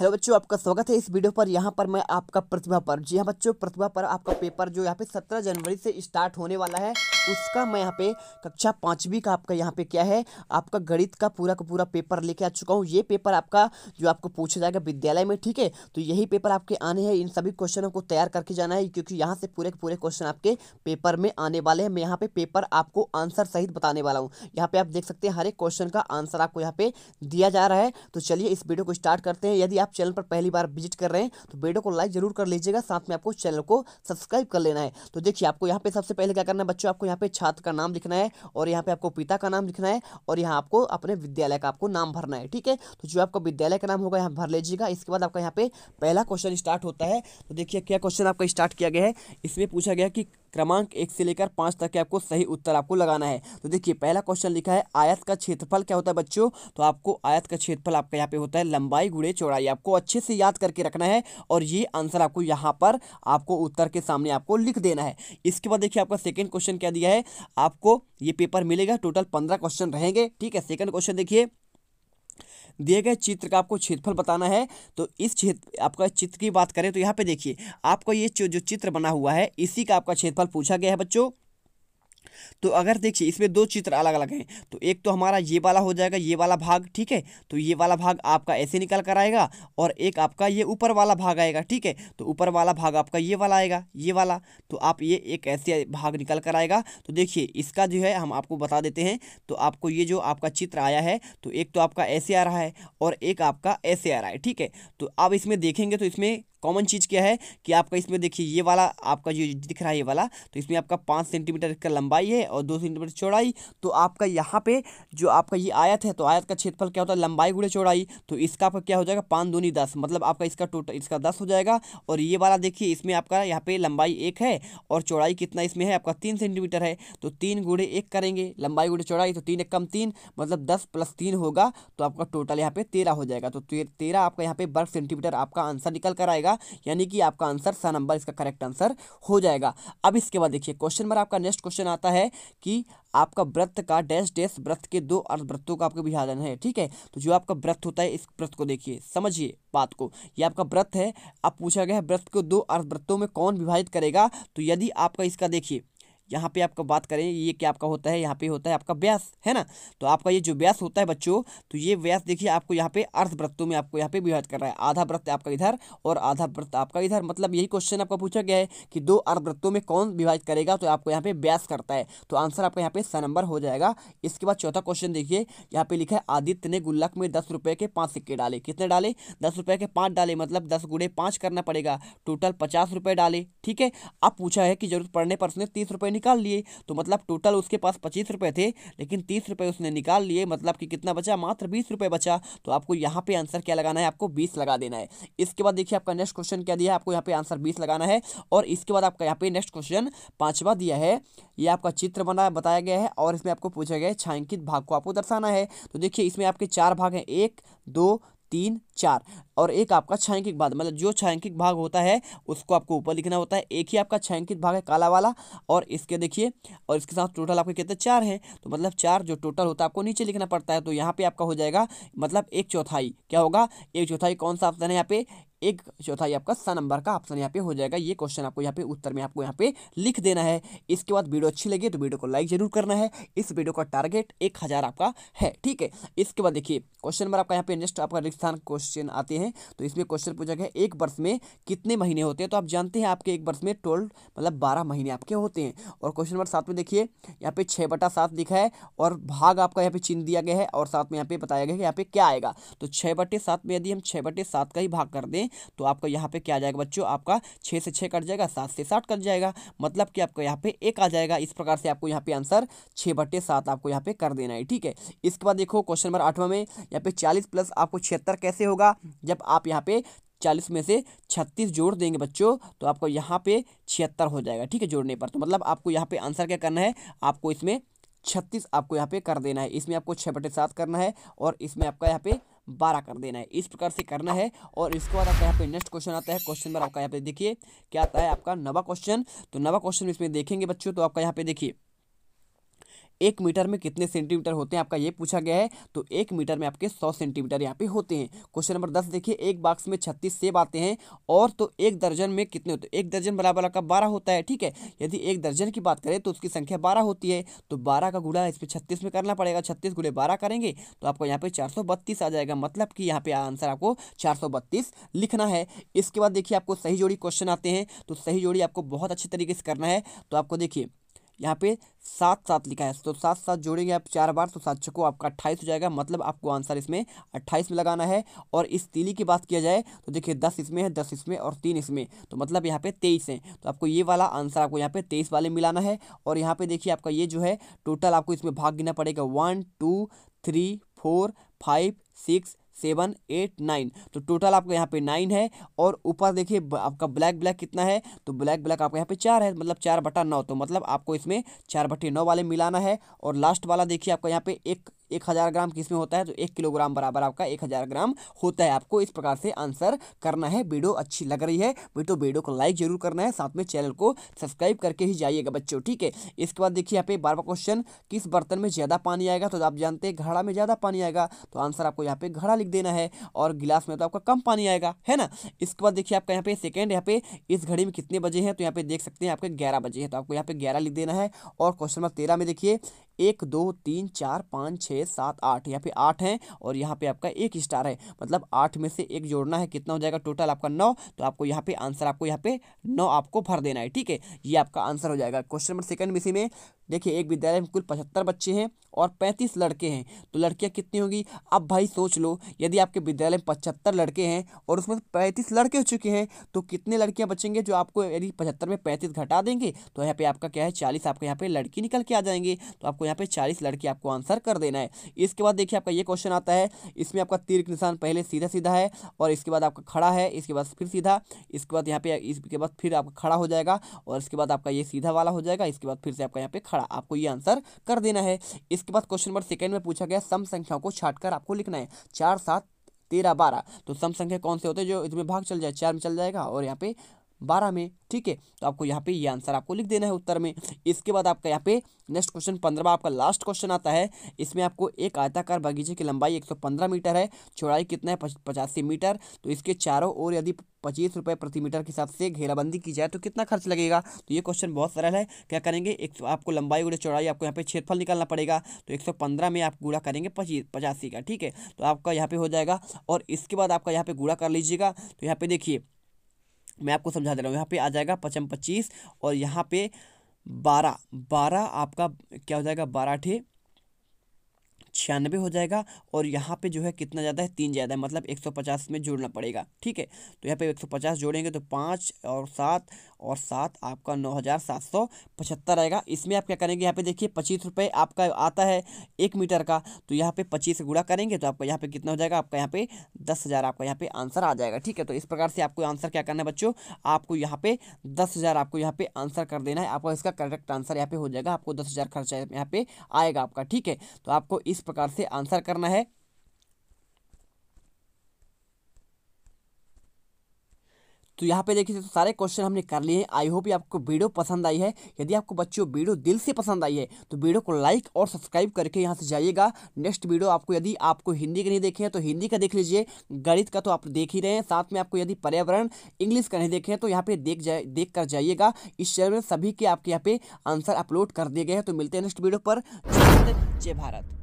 hello बच्चों आपका स्वागत है इस वीडियो पर यहाँ पर मैं आपका प्रतिभा पर जी हाँ बच्चों प्रतिभा पर आपका पेपर जो यहाँ पे सत्रह जनवरी से स्टार्ट होने वाला है उसका मैं यहाँ पे कक्षा पाँचवीं का आपका यहाँ पे क्या है आपका गणित का पूरा का पूरा पेपर लेके आ चुका हूँ ये पेपर आपका जो आपको पूछा जाएगा विद्यालय में ठीक है तो यही पेपर आपके आने हैं इन सभी क्वेश्चनों को तैयार करके जाना है क्योंकि यहाँ से पूरे के पूरे क्वेश्चन आपके पेपर में आने वाले हैं मैं यहाँ पे पेपर आपको आंसर सहित बताने वाला हूँ यहाँ पे आप देख सकते हैं हर एक क्वेश्चन का आंसर आपको यहाँ पे दिया जा रहा है तो चलिए इस वीडियो को स्टार्ट करते हैं यदि आप आप चैनल पर पहली बार विजिट कर रहे हैं तो वीडियो को लाइक जरूर कर लीजिएगा साथ में आपको चैनल को सब्सक्राइब कर लेना है तो देखिए आपको यहाँ पे सबसे पहले क्या करना है बच्चों आपको यहाँ पे छात्र का नाम लिखना है और यहाँ पे आपको पिता का नाम लिखना है और यहाँ आपको अपने विद्यालय का आपको नाम भरना है ठीक है तो जो आपका विद्यालय का नाम होगा यहाँ भर लीजिएगा इसके बाद आपका यहाँ पे पहला क्वेश्चन स्टार्ट होता है तो देखिए क्या क्वेश्चन आपका स्टार्ट किया गया है इसमें पूछा गया कि क्रमांक एक से लेकर पाँच तक के आपको सही उत्तर आपको लगाना है तो देखिए पहला क्वेश्चन लिखा है आयत का क्षेत्रफल क्या होता है बच्चों तो आपको आयत का क्षेत्रफल आपका यहाँ पे होता है लंबाई गुड़े चौड़ाई आपको अच्छे से याद करके रखना है और ये आंसर आपको यहाँ पर आपको उत्तर के सामने आपको लिख देना है इसके बाद देखिए आपका सेकेंड क्वेश्चन क्या दिया है आपको ये पेपर मिलेगा टोटल पंद्रह क्वेश्चन रहेंगे ठीक है सेकेंड क्वेश्चन देखिए दिए गए चित्र का आपको क्षेत्रफल बताना है तो इस क्षेत्र आपका चित्र की बात करें तो यहाँ पे देखिए आपको ये जो चित्र बना हुआ है इसी का आपका क्षेत्रफल पूछा गया है बच्चों तो अगर देखिए इसमें दो चित्र अलग अलग हैं तो एक तो हमारा ये वाला हो जाएगा ये वाला भाग ठीक है तो ये वाला भाग आपका ऐसे निकल कर आएगा और एक आपका ये ऊपर वाला भाग आएगा ठीक है तो ऊपर वाला भाग आपका ये वाला आएगा ये वाला तो आप ये एक ऐसे भाग निकल कर आएगा तो देखिए इसका जो है हम आपको बता देते हैं तो आपको ये जो आपका चित्र आया है तो एक तो आपका ऐसे आ रहा है और एक आपका ऐसे आ रहा है ठीक है तो आप इसमें देखेंगे तो इसमें कॉमन चीज़ क्या है कि आपका इसमें देखिए ये वाला आपका जो दिख रहा है ये वाला तो इसमें आपका पाँच सेंटीमीटर का लंबाई है और दो सेंटीमीटर चौड़ाई तो आपका यहाँ पे जो आपका ये आयत है तो आयत का क्षेत्रफल क्या होता है लंबाई गुड़े चौड़ाई तो इसका आपका क्या हो जाएगा पाँच दूनी दस मतलब आपका इसका टोटल इसका दस हो जाएगा और ये वाला देखिए इसमें आपका यहाँ पे लंबाई एक है और चौड़ाई कितना इसमें है आपका तीन सेंटीमीटर है तो तीन गुड़े एक करेंगे लंबाई गुड़े चौड़ाई तो तीन एक कम तीन मतलब दस प्लस तीन होगा तो आपका टोटल यहाँ पे तेरह हो जाएगा तो तेरह आपका यहाँ पे वर्ग सेंटीमीटर आपका आंसर निकल कर आएगा जाएगा यानी कि आपका आंसर स नंबर इसका करेक्ट आंसर हो जाएगा अब इसके बाद देखिए क्वेश्चन नंबर आपका नेक्स्ट क्वेश्चन आता है कि आपका व्रत का डैश डैश व्रत के दो व्रतों का आपका विभाजन है ठीक है तो जो आपका व्रत होता है इस व्रत को देखिए समझिए बात को ये आपका व्रत है अब पूछा गया है व्रत को दो व्रतों में कौन विभाजित करेगा तो यदि आपका इसका देखिए यहाँ पे आपका बात करें ये क्या आपका होता है यहाँ पे होता है आपका व्यास है ना तो आपका ये जो व्यास होता है बच्चों तो ये व्यास देखिए आपको यहाँ पे व्रतों में आपको यहाँ पे विभाजित कर रहा है आधा व्रत आपका इधर और आधा व्रत आपका इधर मतलब यही क्वेश्चन आपका पूछा गया है कि दो व्रतों में कौन विभाजित करेगा तो आपको यहाँ पे व्यास करता है तो आंसर आपका यहाँ पे स नंबर हो जाएगा इसके बाद चौथा क्वेश्चन देखिए यहाँ पे लिखा है आदित्य ने गुल्लक में दस रुपये के पाँच सिक्के डाले कितने डाले दस रुपये के पाँच डाले मतलब दस गुड़े पाँच करना पड़ेगा टोटल पचास रुपये डाले ठीक है अब पूछा है कि जरूरत पड़ने पर उसने तीस रुपये निकाल लिए तो मतलब टोटल उसके पास पच्चीस रुपये थे लेकिन तीस रुपये उसने निकाल लिए मतलब कि कितना बचा मात्र बीस रुपये बचा तो आपको यहाँ पे आंसर क्या लगाना है आपको बीस लगा देना है इसके बाद देखिए आपका नेक्स्ट क्वेश्चन क्या दिया है आपको यहाँ पे आंसर बीस लगाना है और इसके बाद आपका यहाँ पे नेक्स्ट क्वेश्चन पाँचवा दिया है ये आपका चित्र बना बताया गया है और इसमें आपको पूछा गया है छायांकित भाग को आपको दर्शाना है तो देखिए इसमें आपके चार भाग हैं एक दो तीन चार और एक आपका छायांकित भाग मतलब जो छायांकित भाग होता है उसको आपको ऊपर लिखना होता है एक ही आपका छायांकित भाग है काला वाला और इसके देखिए और इसके साथ टोटल आपके हैं चार है तो मतलब चार जो टोटल होता है आपको नीचे लिखना पड़ता है तो यहाँ पे आपका हो जाएगा मतलब एक चौथाई क्या होगा एक चौथाई कौन सा ऑप्शन है यहाँ पे एक चौथाई आपका सा नंबर का ऑप्शन यहाँ पे हो जाएगा ये क्वेश्चन आपको यहाँ पे उत्तर में आपको यहाँ पे लिख देना है इसके बाद वीडियो अच्छी लगी तो वीडियो को लाइक जरूर करना है इस वीडियो का टारगेट एक हज़ार आपका है ठीक है इसके बाद देखिए क्वेश्चन नंबर आपका यहाँ पे नेक्स्ट आपका रिक्त क्वेश्चन आते हैं तो इसमें क्वेश्चन पूछा गया एक वर्ष में कितने महीने होते हैं तो आप जानते हैं आपके एक वर्ष में टोल मतलब बारह महीने आपके होते हैं और क्वेश्चन नंबर सात में देखिए यहाँ पे छः बटा सात लिखा है और भाग आपका यहाँ पे चिन्ह दिया गया है और साथ में यहाँ पे बताया गया है कि यहाँ पे क्या आएगा तो छः बटे सात में यदि हम छः बटे सात का ही भाग कर दें तो आपका यहाँ पे क्या आ जाएगा बच्चों आपका छः से छः कट जाएगा सात से सात कट जाएगा मतलब कि आपका यहाँ पे एक आ जाएगा इस प्रकार से आपको यहाँ पे आंसर छः बटे सात आपको यहाँ पे कर देना है ठीक है इसके बाद देखो क्वेश्चन नंबर आठवां में यहाँ पे चालीस प्लस आपको छिहत्तर कैसे होगा जब आप यहाँ पे चालीस में से छत्तीस जोड़ देंगे बच्चों तो आपको यहाँ पे छिहत्तर हो जाएगा ठीक है जोड़ने पर तो मतलब आपको यहाँ पे आंसर क्या करना है आपको इसमें छत्तीस आपको यहाँ पे कर देना है इसमें आपको छः बटे सात करना है और इसमें आपका यहाँ पे बारह कर देना है इस प्रकार से करना है और इसके बाद आपका यहाँ पे नेक्स्ट क्वेश्चन आता है क्वेश्चन नंबर आपका यहाँ पे देखिए क्या आता है आपका नवा क्वेश्चन तो नवा क्वेश्चन इसमें देखेंगे बच्चों तो आपका यहाँ पे देखिए एक मीटर में कितने सेंटीमीटर होते हैं आपका ये पूछा गया है तो एक मीटर में आपके सौ सेंटीमीटर यहाँ पे होते हैं क्वेश्चन नंबर दस देखिए एक बॉक्स में छत्तीस सेब आते हैं और तो एक दर्जन में कितने होते हैं एक दर्जन बराबर आपका बारह होता है ठीक है यदि एक दर्जन की बात करें तो उसकी संख्या बारह होती है तो बारह का गुड़ा इस पर छत्तीस में करना पड़ेगा छत्तीस गुड़े बारह करेंगे तो आपको यहाँ पे चार आ जाएगा मतलब कि यहाँ पे आंसर आपको चार लिखना है इसके बाद देखिए आपको सही जोड़ी क्वेश्चन आते हैं तो सही जोड़ी आपको बहुत अच्छे तरीके से करना है तो आपको देखिए यहाँ पे सात सात लिखा है तो सात सात जोड़ेंगे आप चार बार तो सात छको आपका अट्ठाईस हो जाएगा मतलब आपको आंसर इसमें अट्ठाईस में लगाना है और इस तीली की बात किया जाए तो देखिए दस इसमें है दस इसमें और तीन इसमें तो मतलब यहाँ पे तेईस है तो आपको ये वाला आंसर आपको यहाँ पे तेईस वाले मिलाना है और यहाँ पे देखिए आपका ये जो है टोटल आपको इसमें भाग गिना पड़ेगा one two three four five six seven eight nine तो टोटल आपका यहाँ पे नाइन है और ऊपर देखिए आपका ब्लैक ब्लैक कितना है तो ब्लैक ब्लैक आपका यहाँ पे चार है मतलब चार बटा नौ तो मतलब आपको इसमें चार बटे नौ वाले मिलाना है और लास्ट वाला देखिए आपका यहाँ पे एक एक हज़ार ग्राम किस में होता है तो एक किलोग्राम बराबर आपका एक हज़ार ग्राम होता है आपको इस प्रकार से आंसर करना है वीडियो अच्छी लग रही है तो वीडियो को लाइक जरूर करना है साथ में चैनल को सब्सक्राइब करके ही जाइएगा बच्चों ठीक है इसके बाद देखिए यहाँ पे बारवा क्वेश्चन किस बर्तन में ज़्यादा पानी आएगा तो आप जानते हैं घड़ा में ज़्यादा पानी आएगा तो आंसर आपको यहाँ पे घड़ा लिख देना है और गिलास में तो आपका कम पानी आएगा है ना इसके बाद देखिए आपका यहाँ पे सेकेंड यहाँ पे इस घड़ी में कितने बजे हैं तो यहाँ पे देख सकते हैं आपके ग्यारह बजे हैं तो आपको यहाँ पे ग्यारह लिख देना है और क्वेश्चन नंबर तेरह में देखिए एक दो तीन चार पाँच छः सात आठ यहाँ पे आठ है और यहाँ पे आपका एक स्टार है मतलब आठ में से एक जोड़ना है कितना हो जाएगा टोटल आपका नौ तो आपको यहाँ पे आंसर आपको यहाँ पे नौ आपको भर देना है ठीक है ये आपका आंसर हो जाएगा क्वेश्चन नंबर सेकंड में इसी में देखिए एक विद्यालय में कुल पचहत्तर बच्चे हैं और पैंतीस लड़के हैं तो लड़कियाँ कितनी होंगी अब भाई सोच लो यदि आपके विद्यालय में पचहत्तर लड़के हैं और उसमें पैंतीस लड़के हो चुके हैं तो कितने लड़कियाँ बचेंगे जो आपको यदि पचहत्तर में पैंतीस घटा देंगे तो यहाँ पे आपका क्या है चालीस आपके यहाँ पे लड़की निकल के आ जाएंगे तो आपको यहाँ पे चालीस लड़के आपको आंसर कर देना है इसके बाद देखिए आपका ये क्वेश्चन आता है इसमें आपका तीर निशान पहले सीधा सीधा है और इसके बाद आपका खड़ा है इसके बाद फिर सीधा इसके बाद यहाँ पे इसके बाद फिर आपका खड़ा हो जाएगा और इसके बाद आपका ये सीधा वाला हो जाएगा इसके बाद फिर से आपका यहाँ पे खड़ा पड़ा आपको ये आंसर कर देना है इसके बाद क्वेश्चन नंबर सेकेंड में पूछा गया सम संख्याओं को छाट आपको लिखना है चार सात तेरह बारह तो सम संख्या कौन से होते हैं जो इसमें भाग चल जाए चार में चल जाएगा और यहाँ पे बारह में ठीक है तो आपको यहाँ पे ये यह आंसर आपको लिख देना है उत्तर में इसके बाद आपका यहाँ पे नेक्स्ट क्वेश्चन पंद्रहवा आपका लास्ट क्वेश्चन आता है इसमें आपको एक आयताकार बगीचे की लंबाई एक सौ पंद्रह मीटर है चौड़ाई कितना है पचासी मीटर तो इसके चारों ओर यदि पच्चीस रुपये प्रति मीटर के हिसाब से घेराबंदी की जाए तो कितना खर्च लगेगा तो ये क्वेश्चन बहुत सरल है क्या करेंगे एक आपको लंबाई गुड़े चौड़ाई आपको यहाँ पे क्षेत्रफल निकालना पड़ेगा तो एक सौ पंद्रह में आप गुड़ा करेंगे पच्चीस पचासी का ठीक है तो आपका यहाँ पे हो जाएगा और इसके बाद आपका यहाँ पे गुड़ा कर लीजिएगा तो यहाँ पे देखिए मैं आपको समझा दे रहा हूँ यहाँ पे आ जाएगा पचम पच्चीस और यहाँ पे बारह बारह आपका क्या हो जाएगा बारह ठे छियानवे हो जाएगा और यहाँ पे जो है कितना ज़्यादा है तीन ज़्यादा है मतलब 150 में जोड़ना पड़ेगा ठीक है तो यहाँ पे 150 जोड़ेंगे तो पाँच और सात और सात आपका नौ हज़ार सात सौ पचहत्तर आएगा इसमें आप क्या करेंगे यहाँ पे देखिए पच्चीस रुपये आपका आता है एक मीटर का तो यहाँ पे पच्चीस गुड़ा करेंगे तो आपका यहाँ पे कितना हो जाएगा आपका यहाँ पे दस हज़ार आपका यहाँ पे आंसर आ जाएगा ठीक है तो इस प्रकार से आपको आंसर क्या करना है बच्चों आपको यहाँ पे दस हज़ार आपको यहाँ पे आंसर कर देना है आपका इसका करेक्ट आंसर यहाँ पे हो जाएगा आपको दस हज़ार खर्चा यहाँ पे आएगा आपका ठीक है तो आपको इस इस प्रकार से आंसर करना है तो यहाँ पे देखिए तो सारे क्वेश्चन हमने कर लिए हैं आई होप ये आपको वीडियो पसंद आई है यदि आपको बच्चों वीडियो दिल से पसंद आई है तो वीडियो को लाइक और सब्सक्राइब करके यहाँ से जाइएगा नेक्स्ट वीडियो आपको यदि आपको हिंदी का नहीं देखे हैं तो हिंदी का देख लीजिए गणित का तो आप देख ही रहे हैं साथ में आपको यदि पर्यावरण इंग्लिश का नहीं देखे हैं तो यहाँ पर देख जाए देख कर जाइएगा इस चैनल में सभी के आपके यहाँ पे आंसर अपलोड कर दिए गए हैं तो मिलते हैं नेक्स्ट वीडियो पर जय भारत